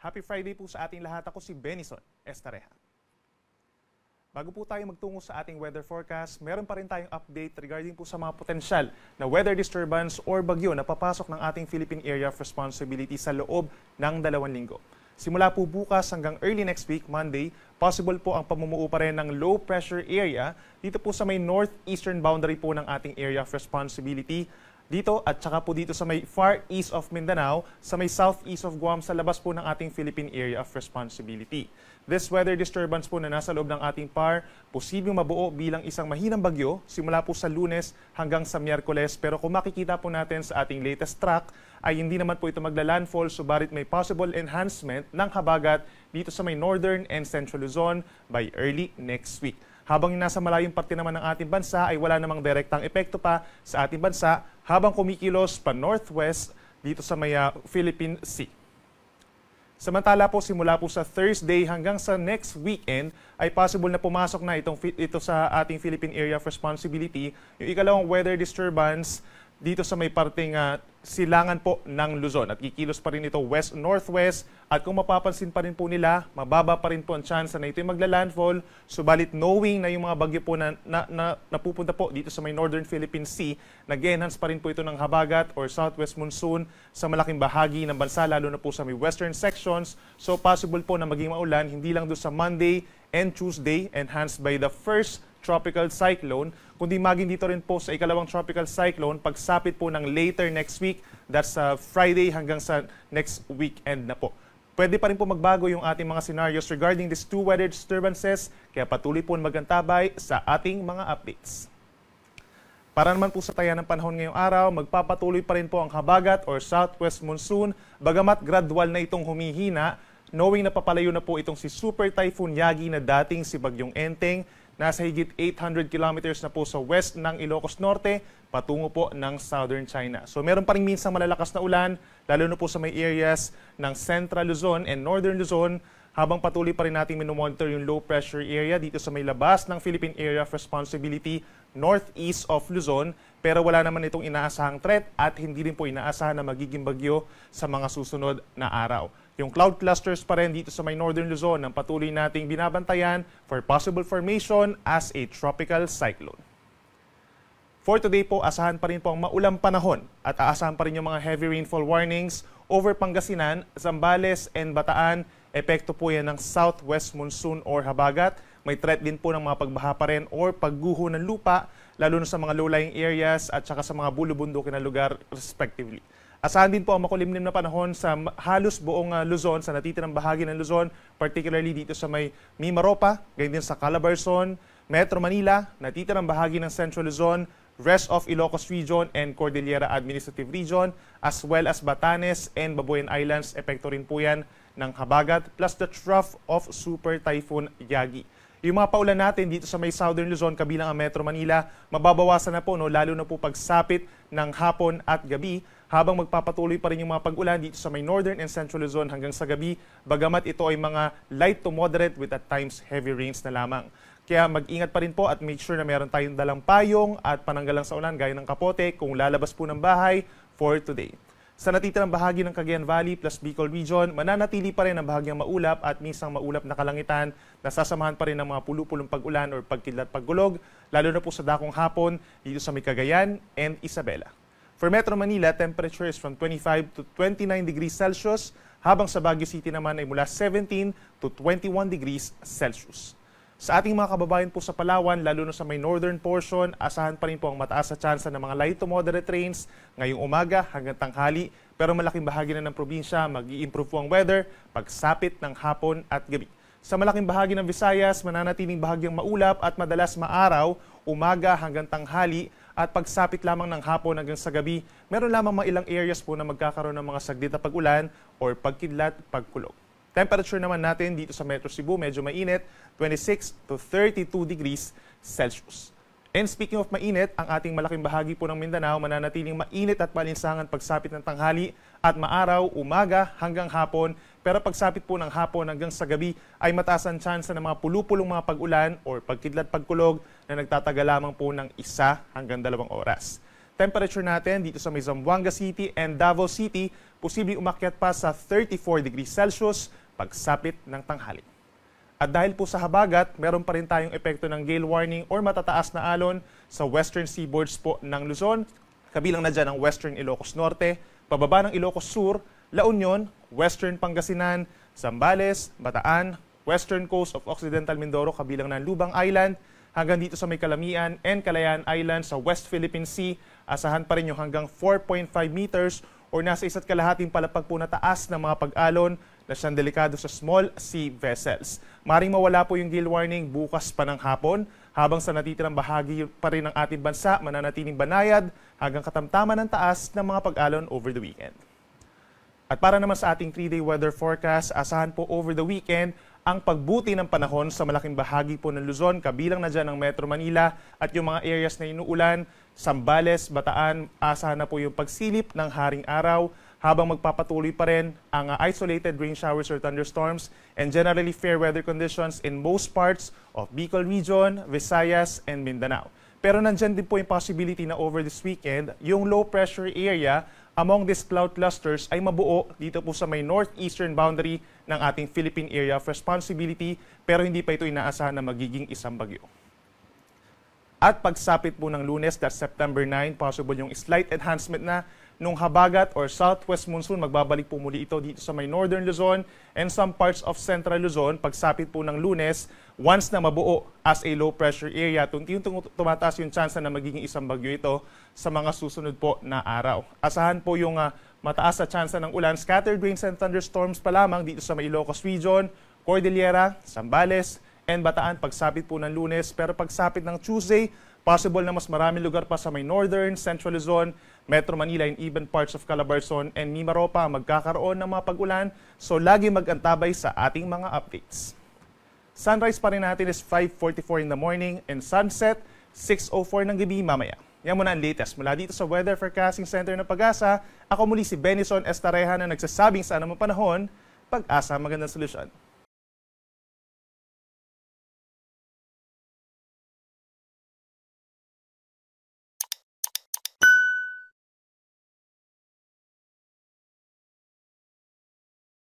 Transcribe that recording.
Happy Friday po sa ating lahat. Ako si Benison Estareha. Bago po tayo magtungo sa ating weather forecast, meron pa rin tayong update regarding po sa mga potensyal na weather disturbance or bagyo na papasok ng ating Philippine Area of Responsibility sa loob ng dalawang linggo. Simula po bukas hanggang early next week, Monday, possible po ang pamumuo pa rin ng low pressure area dito po sa may northeastern boundary po ng ating Area of Responsibility dito at saka po dito sa may far east of Mindanao, sa may southeast of Guam, sa labas po ng ating Philippine Area of Responsibility. This weather disturbance po na nasa loob ng ating PAR, posibleng mabuo bilang isang mahinang bagyo simula po sa lunes hanggang sa miyerkules. Pero kung makikita po natin sa ating latest track, ay hindi naman po ito magla-landfall subarit may possible enhancement ng habagat dito sa may northern and central Luzon by early next week. Habang nasa malayong parte naman ng ating bansa ay wala namang direktang epekto pa sa ating bansa habang kumikilos pa northwest dito sa maya ah, Philippine Sea. Samantala po simula po sa Thursday hanggang sa next weekend ay possible na pumasok na itong ito sa ating Philippine Area of Responsibility yung ikalawang weather disturbance dito sa may parteng uh, silangan po ng Luzon at kikilos pa rin ito west-northwest at kung mapapansin pa rin po nila, mababa pa rin po ang chance na ito'y magla-landfall. Subalit knowing na yung mga bagyo po na, na, na napupunta po dito sa may northern Philippine Sea, nag-enhance pa rin po ito ng habagat or southwest monsoon sa malaking bahagi ng bansa lalo na po sa may western sections. So possible po na maging maulan hindi lang doon sa Monday and Tuesday enhanced by the first tropical cyclone, kundi maging dito rin po sa ikalawang tropical cyclone pagsapit po ng later next week, that's uh, Friday hanggang sa next weekend na po. Pwede pa rin po magbago yung ating mga scenarios regarding these two weather disturbances, kaya patuloy po magantabay sa ating mga updates. Para naman po sa taya ng panahon ngayong araw, magpapatuloy pa rin po ang habagat or southwest monsoon, bagamat gradual na itong humihina, knowing na papalayo na po itong si Super Typhoon Yagi na dating si Bagyong Enteng, Nasa higit 800 kilometers na po sa west ng Ilocos Norte, patungo po ng southern China. So meron pa rin minsan malalakas na ulan, lalo na po sa may areas ng central Luzon and northern Luzon, habang patuloy pa rin natin minomonitor yung low pressure area dito sa may labas ng Philippine Area of Responsibility northeast of Luzon pero wala naman itong inaasahang threat at hindi rin po inaasahan na magiging bagyo sa mga susunod na araw. Yung cloud clusters pa rin dito sa may Northern Luzon ang patuloy nating binabantayan for possible formation as a tropical cyclone. For today po, asahan pa rin po ang maulang panahon at aasahan pa rin yung mga heavy rainfall warnings over Pangasinan, Zambales, and Bataan. Epekto po yan ng southwest monsoon or habagat. May threat din po ng mga pagbaha pa rin or pagguho ng lupa, lalo na sa mga low-lying areas at saka sa mga bulubundukin na lugar respectively. Asahan din po ang makulimlim na panahon sa halos buong ah, Luzon, sa natitirang bahagi ng Luzon, particularly dito sa may Mimaropa, ganyan din sa Calabarzon, Metro Manila, natitirang bahagi ng Central Luzon, rest of Ilocos Region and Cordillera Administrative Region, as well as Batanes and Babuyan Islands. Epekto rin po yan ng habagat plus the trough of Super Typhoon Yagi. Yung mga paulan natin dito sa may Southern Luzon kabilang ang Metro Manila, mababawasan na po no, lalo na po pagsapit ng hapon at gabi habang magpapatuloy pa rin yung mga pag-ulan dito sa may northern and central Luzon hanggang sa gabi, bagamat ito ay mga light to moderate with at times heavy rains na lamang. Kaya mag-ingat pa rin po at make sure na meron tayong dalang payong at pananggalang sa ulan gaya ng kapote kung lalabas po ng bahay for today. Sa natitirang bahagi ng Cagayan Valley plus Bicol Region, mananatili pa rin ang bahagyang maulap at minsang maulap na kalangitan na sasamahan pa rin ng mga pulupulong pag-ulan or pagkidlat paggulog, lalo na po sa dakong hapon dito sa May Cagayan and Isabela. For Metro Manila, temperatures from 25 to 29 degrees Celsius, habang sa Baguio City naman ay mula 17 to 21 degrees Celsius. Sa ating mga kababayan po sa Palawan, lalo na sa may northern portion, asahan pa rin po ang mataas na tsansa ng mga light to moderate rains ngayong umaga hanggang tanghali. Pero malaking bahagi na ng probinsya, mag improve po ang weather pagsapit ng hapon at gabi. Sa malaking bahagi ng Visayas, mananatiling bahagyang maulap at madalas maaraw, umaga hanggang tanghali at pagsapit lamang ng hapon hanggang sa gabi, meron lamang mga ilang areas po na magkakaroon ng mga saglit na pag-ulan or pagkidlat, pagkulog. Temperature naman natin dito sa Metro Cebu, medyo mainit, 26 to 32 degrees Celsius. And speaking of mainit, ang ating malaking bahagi po ng Mindanao mananatiling mainit at palinsangan pagsapit ng tanghali at maaraw, umaga hanggang hapon pero pagsapit po ng hapon hanggang sa gabi ay mataas ang tsansa ng mga pulupulong mga pag-ulan or pagkidlat pagkulog na nagtataga lamang po ng isa hanggang dalawang oras. Temperature natin dito sa may City and Davao City, posibleng umakyat pa sa 34 degrees Celsius pagsapit ng tanghali. At dahil po sa habagat, meron pa rin tayong epekto ng gale warning or matataas na alon sa western seaboards po ng Luzon, kabilang na dyan ang western Ilocos Norte, pababa ng Ilocos Sur, La Union, Western Pangasinan, Zambales, Bataan, Western coast of Occidental Mindoro kabilang ng Lubang Island hanggang dito sa may Kalamian and Kalayaan Island sa West Philippine Sea. Asahan pa rin yung hanggang 4.5 meters or nasa isa't kalahating palapag po na taas ng mga pag-alon na siyang delikado sa small sea vessels. Maring mawala po yung gale warning bukas pa ng hapon habang sa natitirang bahagi pa rin ng ating bansa mananatiling banayad hanggang katamtaman ng taas ng mga pag-alon over the weekend. At para naman sa ating 3-day weather forecast, asahan po over the weekend ang pagbuti ng panahon sa malaking bahagi po ng Luzon, kabilang na dyan ang Metro Manila at yung mga areas na inuulan, Sambales, Bataan, asahan na po yung pagsilip ng haring araw habang magpapatuloy pa rin ang isolated rain showers or thunderstorms and generally fair weather conditions in most parts of Bicol Region, Visayas, and Mindanao. Pero nandyan din po yung possibility na over this weekend, yung low pressure area among these cloud clusters ay mabuo dito po sa may northeastern boundary ng ating Philippine Area of Responsibility pero hindi pa ito inaasahan na magiging isang bagyo. At pagsapit po ng lunes, that's September 9, possible yung slight enhancement na nung habagat or southwest monsoon, magbabalik po muli ito dito sa may northern Luzon and some parts of central Luzon pagsapit po ng lunes once na mabuo as a low pressure area. Tunti-unti tumataas yung chance na magiging isang bagyo ito sa mga susunod po na araw. Asahan po yung uh, mataas na chance ng ulan, scattered rains and thunderstorms pa lamang dito sa may Ilocos region, Cordillera, Sambales, and Bataan pagsapit po ng lunes. Pero pagsapit ng Tuesday, Possible na mas maraming lugar pa sa may Northern, Central Luzon, Metro Manila and even parts of Calabarzon and Mimaropa magkakaroon ng mga pag-ulan so lagi magantabay sa ating mga updates. Sunrise pa rin natin is 5.44 in the morning and sunset 6.04 ng gabi mamaya. Yan muna ang latest mula dito sa Weather Forecasting Center ng Pag-asa. Ako muli si Benison Estareha na nagsasabing sa anumang panahon, pag-asa magandang solusyon.